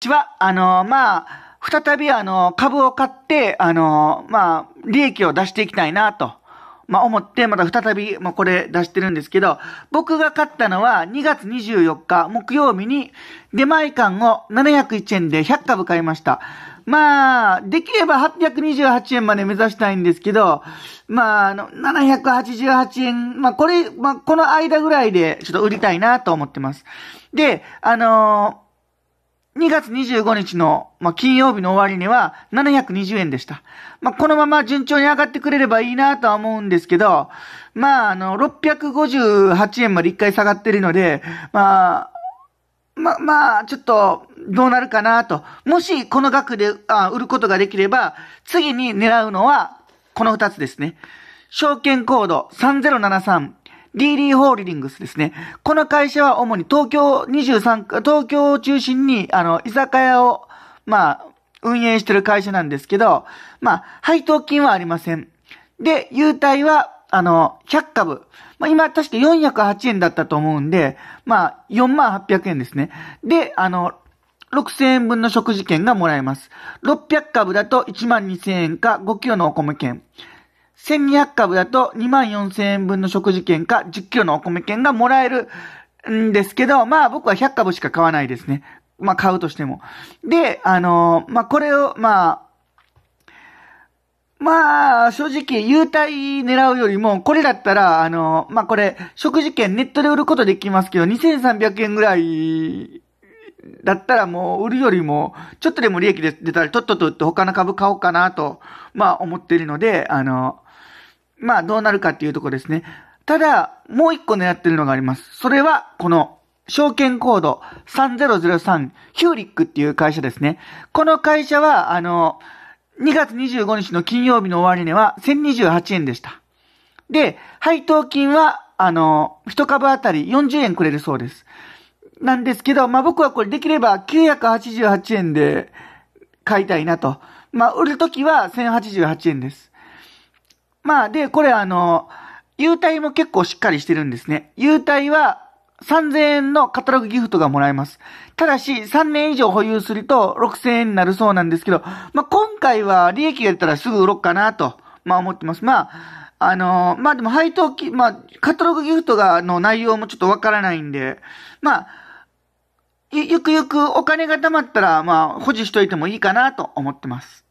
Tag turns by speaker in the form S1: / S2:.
S1: 私は、あの、まあ、再びあの、株を買って、あの、まあ、利益を出していきたいなと。まあ、思って、また再び、まあ、これ出してるんですけど、僕が買ったのは2月24日木曜日に出前館を701円で100株買いました。まあ、できれば828円まで目指したいんですけど、まあ、あの、788円、まあ、これ、まあ、この間ぐらいでちょっと売りたいなと思ってます。で、あのー2月25日の、まあ、金曜日の終わりには720円でした。まあ、このまま順調に上がってくれればいいなとは思うんですけど、まあ、あの、658円まで1回下がってるので、まあ、ま、まあ、ちょっと、どうなるかなと。もし、この額であ、売ることができれば、次に狙うのは、この2つですね。証券コード3073、DD ホールディングスですね。この会社は主に東京23、東京を中心に、あの、居酒屋を、まあ、運営してる会社なんですけど、まあ、配当金はありません。で、優待は、あの、100株。まあ、今、確か408円だったと思うんで、まあ、4800円ですね。で、あの、6000円分の食事券がもらえます。600株だと12000円か5キロのお米券。1200株だと24000円分の食事券か10キロのお米券がもらえるんですけど、まあ僕は100株しか買わないですね。まあ買うとしても。で、あのー、まあこれを、まあ、まあ、正直、優待狙うよりも、これだったら、あの、まあこれ、食事券ネットで売ることできますけど、2300円ぐらいだったらもう売るよりも、ちょっとでも利益で出たら、とっとと売って他の株買おうかなと、まあ思ってるので、あの、まあ、どうなるかっていうとこですね。ただ、もう一個狙ってるのがあります。それは、この、証券コード3003ヒューリックっていう会社ですね。この会社は、あの、2月25日の金曜日の終値は1028円でした。で、配当金は、あの、1株あたり40円くれるそうです。なんですけど、まあ、僕はこれできれば988円で買いたいなと。まあ、売るときは1088円です。まあ、で、これあの、優待も結構しっかりしてるんですね。優待は、3000円のカタログギフトがもらえます。ただし、3年以上保有すると6000円になるそうなんですけど、まあ、今回は利益が出たらすぐ売ろうかなと、まあ思ってます。まあ、あのまあでも配当金、まあ、カタログギフトが、の内容もちょっとわからないんで、まあ、ゆ、ゆくゆくお金が貯まったら、まあ、保持しといてもいいかなと思ってます。